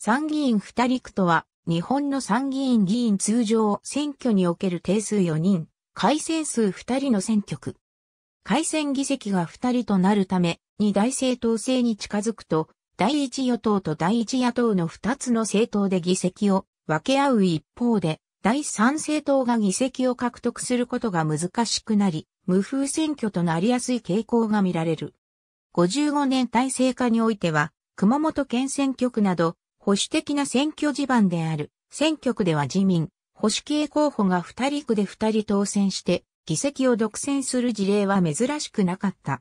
参議院二人区とは、日本の参議院議員通常選挙における定数4人、改選数二人の選挙区。改選議席が二人となるため、2大政党制に近づくと、第一与党と第一野党の二つの政党で議席を分け合う一方で、第三政党が議席を獲得することが難しくなり、無風選挙となりやすい傾向が見られる。55年体制下においては、熊本県選挙区など保守的な選挙地盤である。選挙区では自民、保守系候補が二人区で二人当選して、議席を独占する事例は珍しくなかった。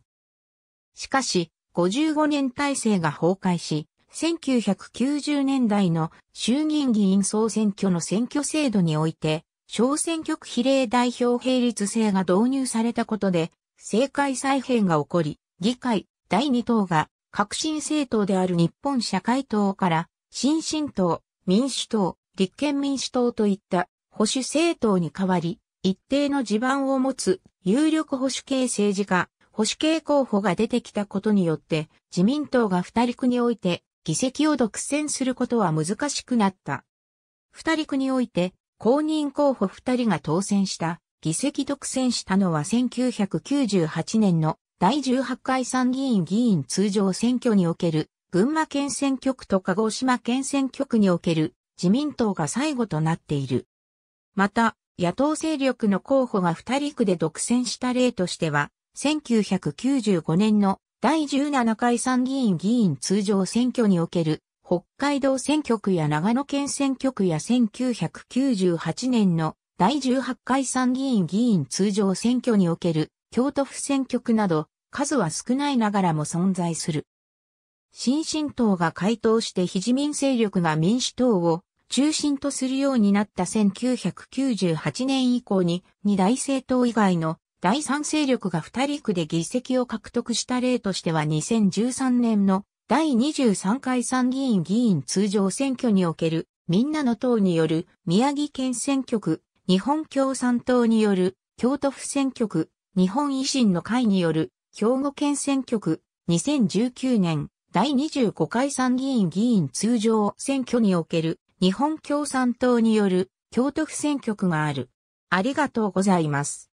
しかし、55年体制が崩壊し、1990年代の衆議院議員総選挙の選挙制度において、小選挙区比例代表並立制が導入されたことで、政界再編が起こり、議会第2党が革新政党である日本社会党から新進党、民主党、立憲民主党といった保守政党に代わり、一定の地盤を持つ有力保守系政治家、保守系候補が出てきたことによって、自民党が二陸において議席を独占することは難しくなった。二陸において、公認候補二人が当選した議席独占したのは1998年の第18回参議院議員通常選挙における群馬県選挙区と鹿児島県選挙区における自民党が最後となっている。また、野党勢力の候補が二人区で独占した例としては、1995年の第17回参議院議員通常選挙における北海道選挙区や長野県選挙区や1998年の第18回参議院議員通常選挙における京都府選挙区など数は少ないながらも存在する。新進党が回答して非自民勢力が民主党を中心とするようになった1998年以降に、二大政党以外の第三勢力が二人区で議席を獲得した例としては2013年の第23回参議院議員通常選挙におけるみんなの党による宮城県選挙区、日本共産党による京都府選挙区、日本維新の会による兵庫県選挙区、2019年第25回参議院議員通常選挙における日本共産党による京都府選挙区がある。ありがとうございます。